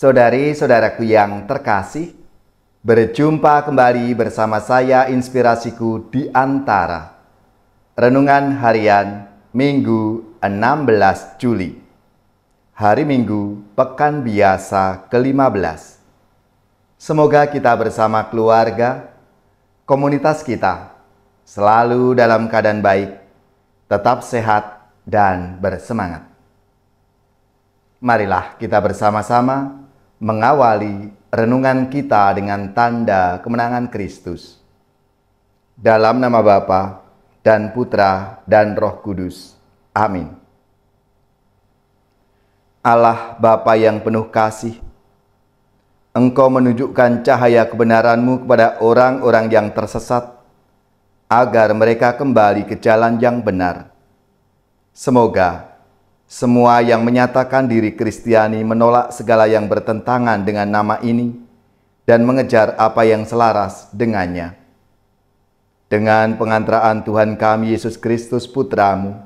Saudari-saudaraku yang terkasih, berjumpa kembali bersama saya Inspirasiku di Antara. Renungan harian Minggu 16 Juli. Hari Minggu, pekan biasa ke-15. Semoga kita bersama keluarga, komunitas kita selalu dalam keadaan baik, tetap sehat dan bersemangat. Marilah kita bersama-sama mengawali renungan kita dengan tanda kemenangan Kristus. Dalam nama Bapa dan Putra dan Roh Kudus. Amin. Allah Bapa yang penuh kasih, Engkau menunjukkan cahaya kebenaranmu kepada orang-orang yang tersesat, agar mereka kembali ke jalan yang benar. Semoga semua yang menyatakan diri Kristiani menolak segala yang bertentangan dengan nama ini dan mengejar apa yang selaras dengannya. Dengan pengantaraan Tuhan kami Yesus Kristus Putramu,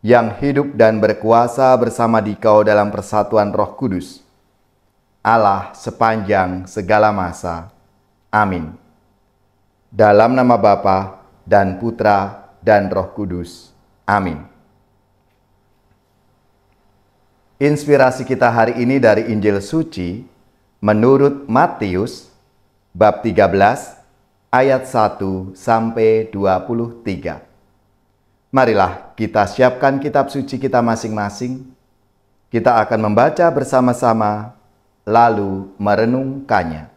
yang hidup dan berkuasa bersama dikau dalam persatuan roh kudus, Allah sepanjang segala masa. Amin. Dalam nama Bapa dan Putra dan Roh Kudus. Amin. Inspirasi kita hari ini dari Injil Suci menurut Matius bab 13 ayat 1 sampai 23. Marilah kita siapkan kitab suci kita masing-masing. Kita akan membaca bersama-sama lalu merenungkannya.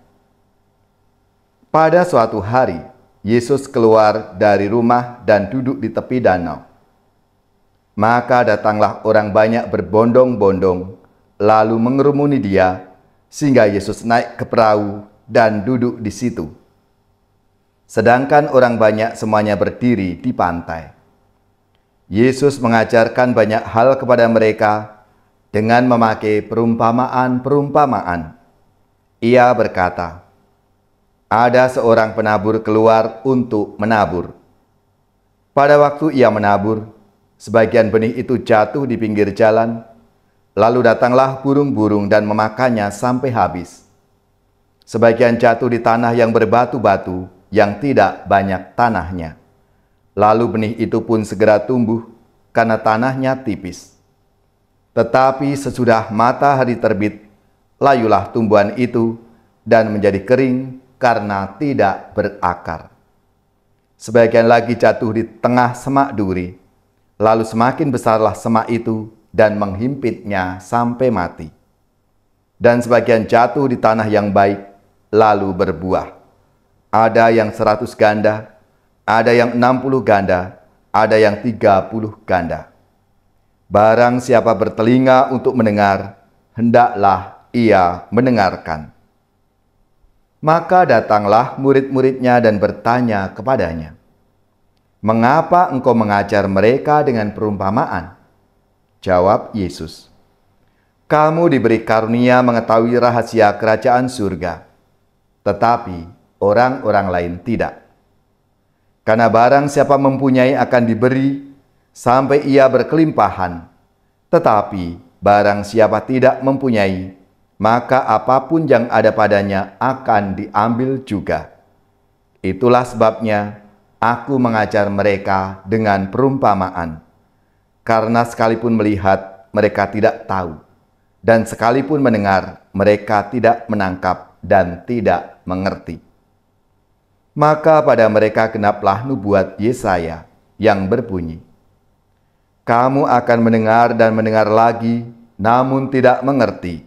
Pada suatu hari, Yesus keluar dari rumah dan duduk di tepi danau maka datanglah orang banyak berbondong-bondong, lalu mengerumuni dia, sehingga Yesus naik ke perahu dan duduk di situ. Sedangkan orang banyak semuanya berdiri di pantai. Yesus mengajarkan banyak hal kepada mereka dengan memakai perumpamaan-perumpamaan. Ia berkata, "Ada seorang penabur keluar untuk menabur. Pada waktu ia menabur, Sebagian benih itu jatuh di pinggir jalan, lalu datanglah burung-burung dan memakannya sampai habis. Sebagian jatuh di tanah yang berbatu-batu, yang tidak banyak tanahnya. Lalu benih itu pun segera tumbuh, karena tanahnya tipis. Tetapi sesudah matahari terbit, layulah tumbuhan itu dan menjadi kering karena tidak berakar. Sebagian lagi jatuh di tengah semak duri, Lalu semakin besarlah semak itu dan menghimpitnya sampai mati. Dan sebagian jatuh di tanah yang baik, lalu berbuah. Ada yang seratus ganda, ada yang enam puluh ganda, ada yang tiga puluh ganda. Barang siapa bertelinga untuk mendengar, hendaklah ia mendengarkan. Maka datanglah murid-muridnya dan bertanya kepadanya, Mengapa engkau mengajar mereka dengan perumpamaan? Jawab Yesus, Kamu diberi karunia mengetahui rahasia kerajaan surga, tetapi orang-orang lain tidak. Karena barang siapa mempunyai akan diberi, sampai ia berkelimpahan. Tetapi barang siapa tidak mempunyai, maka apapun yang ada padanya akan diambil juga. Itulah sebabnya aku mengajar mereka dengan perumpamaan. Karena sekalipun melihat, mereka tidak tahu. Dan sekalipun mendengar, mereka tidak menangkap dan tidak mengerti. Maka pada mereka genaplah nubuat Yesaya yang berbunyi, Kamu akan mendengar dan mendengar lagi, namun tidak mengerti.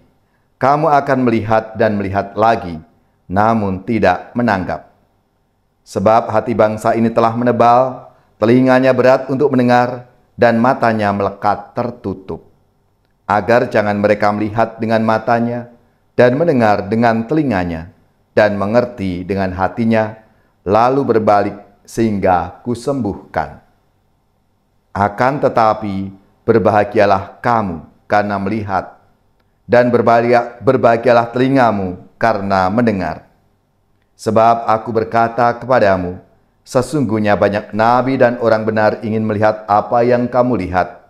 Kamu akan melihat dan melihat lagi, namun tidak menanggap. Sebab hati bangsa ini telah menebal, telinganya berat untuk mendengar, dan matanya melekat tertutup. Agar jangan mereka melihat dengan matanya, dan mendengar dengan telinganya, dan mengerti dengan hatinya, lalu berbalik sehingga kusembuhkan. Akan tetapi, berbahagialah kamu karena melihat, dan berbahagialah telingamu karena mendengar. Sebab aku berkata kepadamu, sesungguhnya banyak nabi dan orang benar ingin melihat apa yang kamu lihat,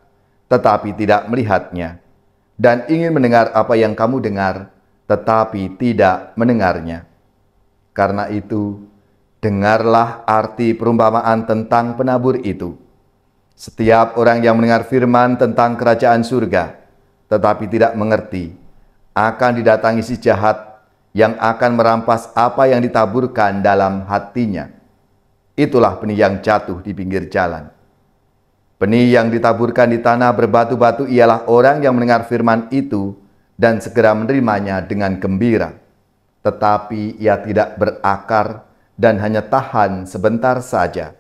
tetapi tidak melihatnya, dan ingin mendengar apa yang kamu dengar, tetapi tidak mendengarnya. Karena itu, dengarlah arti perumpamaan tentang penabur itu. Setiap orang yang mendengar firman tentang kerajaan surga, tetapi tidak mengerti, akan didatangi si jahat yang akan merampas apa yang ditaburkan dalam hatinya. Itulah peni yang jatuh di pinggir jalan. Peni yang ditaburkan di tanah berbatu-batu ialah orang yang mendengar firman itu dan segera menerimanya dengan gembira. Tetapi ia tidak berakar dan hanya tahan sebentar saja.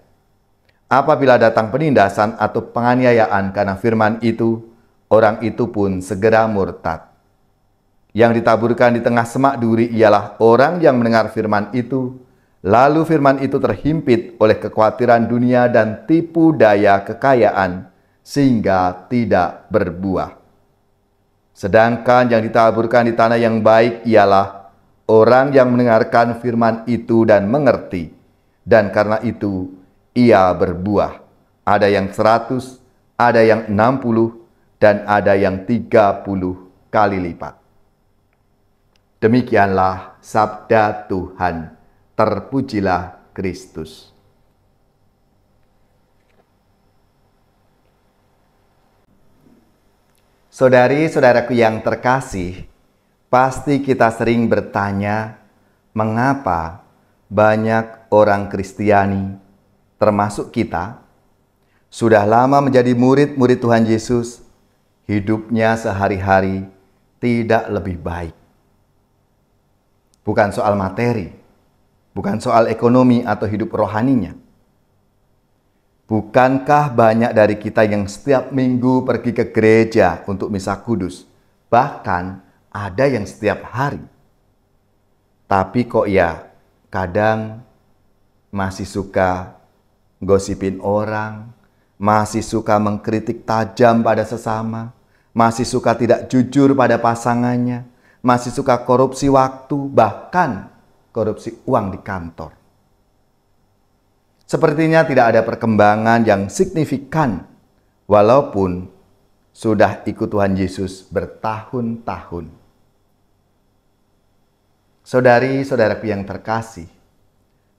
Apabila datang penindasan atau penganiayaan karena firman itu, orang itu pun segera murtad. Yang ditaburkan di tengah semak duri ialah orang yang mendengar firman itu, lalu firman itu terhimpit oleh kekhawatiran dunia dan tipu daya kekayaan, sehingga tidak berbuah. Sedangkan yang ditaburkan di tanah yang baik ialah orang yang mendengarkan firman itu dan mengerti, dan karena itu ia berbuah. Ada yang seratus, ada yang enam puluh, dan ada yang tiga puluh kali lipat. Demikianlah sabda Tuhan. Terpujilah Kristus. Saudari-saudaraku yang terkasih, pasti kita sering bertanya, mengapa banyak orang Kristiani, termasuk kita, sudah lama menjadi murid-murid Tuhan Yesus, hidupnya sehari-hari tidak lebih baik bukan soal materi, bukan soal ekonomi atau hidup rohaninya. Bukankah banyak dari kita yang setiap minggu pergi ke gereja untuk misa kudus? Bahkan ada yang setiap hari. Tapi kok ya kadang masih suka gosipin orang, masih suka mengkritik tajam pada sesama, masih suka tidak jujur pada pasangannya, masih suka korupsi waktu, bahkan korupsi uang di kantor. Sepertinya tidak ada perkembangan yang signifikan, walaupun sudah ikut Tuhan Yesus bertahun-tahun. Saudari-saudaraku yang terkasih,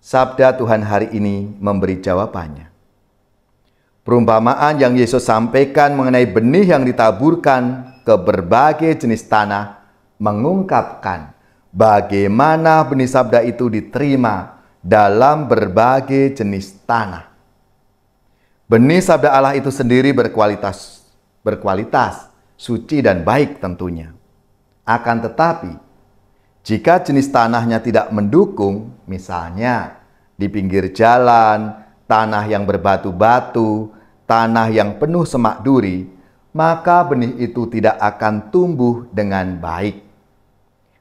sabda Tuhan hari ini memberi jawabannya. Perumpamaan yang Yesus sampaikan mengenai benih yang ditaburkan ke berbagai jenis tanah mengungkapkan bagaimana benih sabda itu diterima dalam berbagai jenis tanah. Benih sabda Allah itu sendiri berkualitas berkualitas, suci dan baik tentunya. Akan tetapi, jika jenis tanahnya tidak mendukung, misalnya di pinggir jalan, tanah yang berbatu-batu, tanah yang penuh semak duri, maka benih itu tidak akan tumbuh dengan baik.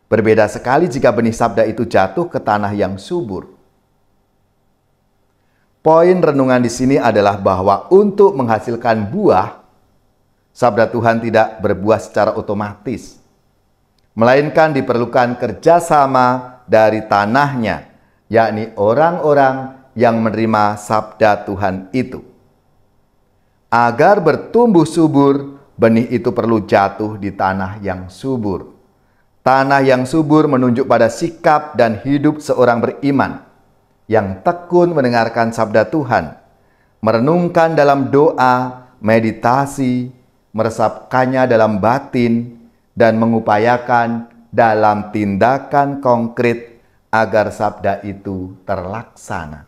Berbeda sekali jika benih sabda itu jatuh ke tanah yang subur. Poin renungan di sini adalah bahwa untuk menghasilkan buah, sabda Tuhan tidak berbuah secara otomatis, melainkan diperlukan kerjasama dari tanahnya, yakni orang-orang yang menerima sabda Tuhan itu. Agar bertumbuh subur, benih itu perlu jatuh di tanah yang subur. Tanah yang subur menunjuk pada sikap dan hidup seorang beriman yang tekun mendengarkan sabda Tuhan, merenungkan dalam doa, meditasi, meresapkannya dalam batin, dan mengupayakan dalam tindakan konkret agar sabda itu terlaksana.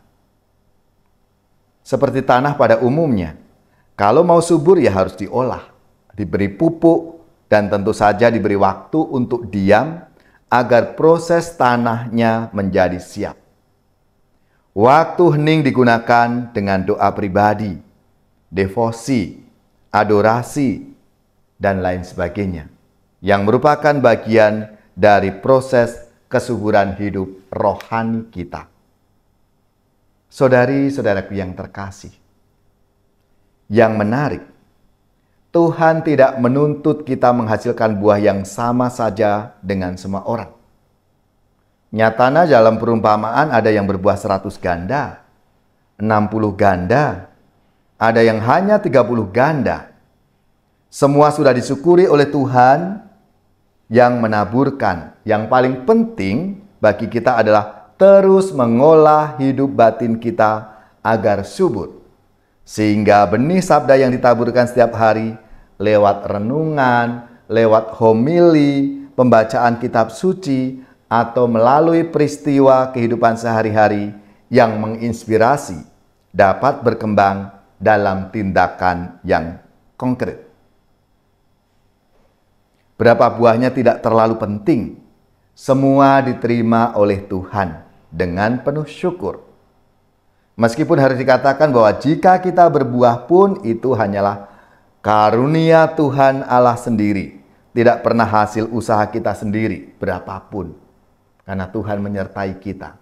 Seperti tanah pada umumnya, kalau mau subur ya harus diolah, diberi pupuk, dan tentu saja diberi waktu untuk diam agar proses tanahnya menjadi siap. Waktu hening digunakan dengan doa pribadi, devosi, adorasi, dan lain sebagainya, yang merupakan bagian dari proses kesuburan hidup rohani kita. Saudari-saudaraku yang terkasih, yang menarik Tuhan tidak menuntut kita menghasilkan buah yang sama saja dengan semua orang. Nyatana dalam perumpamaan ada yang berbuah 100 ganda, 60 ganda, ada yang hanya 30 ganda. Semua sudah disyukuri oleh Tuhan yang menaburkan. Yang paling penting bagi kita adalah terus mengolah hidup batin kita agar subur. Sehingga benih sabda yang ditaburkan setiap hari lewat renungan, lewat homili, pembacaan kitab suci, atau melalui peristiwa kehidupan sehari-hari yang menginspirasi dapat berkembang dalam tindakan yang konkret. Berapa buahnya tidak terlalu penting, semua diterima oleh Tuhan dengan penuh syukur. Meskipun harus dikatakan bahwa jika kita berbuah pun itu hanyalah karunia Tuhan Allah sendiri. Tidak pernah hasil usaha kita sendiri berapapun. Karena Tuhan menyertai kita.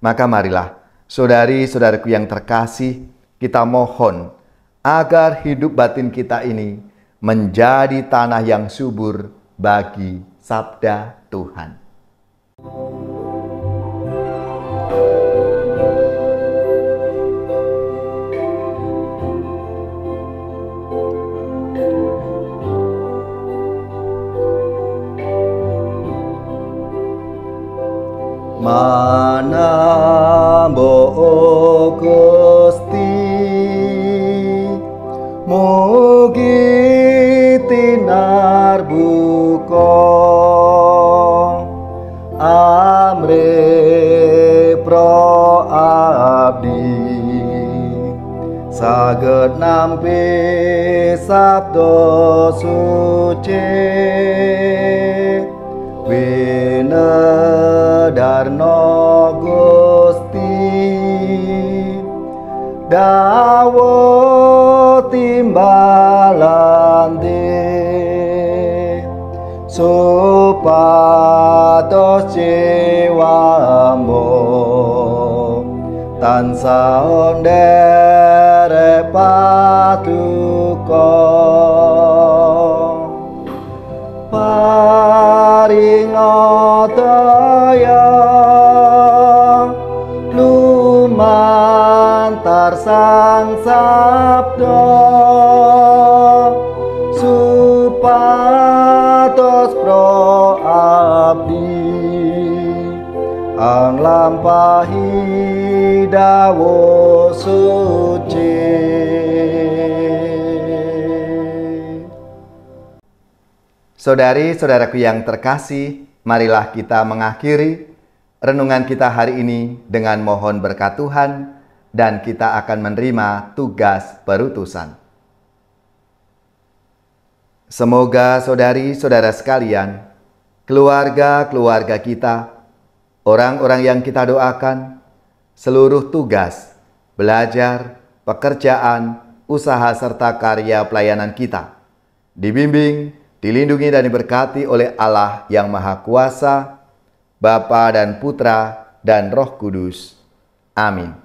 Maka marilah saudari-saudariku yang terkasih kita mohon agar hidup batin kita ini menjadi tanah yang subur bagi sabda Tuhan. Thank you. mana Gusti mugi tinar buka amre pro abdi saged nampi sabdo suci winer darno gusti dawo timbalan di supatos jiwamu tansah onde repatukoh Sabdo supatos pro abdi ang lampahi dawo suci Saudari-saudaraku yang terkasih, marilah kita mengakhiri renungan kita hari ini dengan mohon berkat Tuhan dan kita akan menerima tugas perutusan. Semoga saudari-saudara sekalian, keluarga-keluarga kita, orang-orang yang kita doakan, seluruh tugas, belajar, pekerjaan, usaha serta karya pelayanan kita, dibimbing, dilindungi dan diberkati oleh Allah yang Maha Kuasa, Bapa dan Putra dan Roh Kudus. Amin.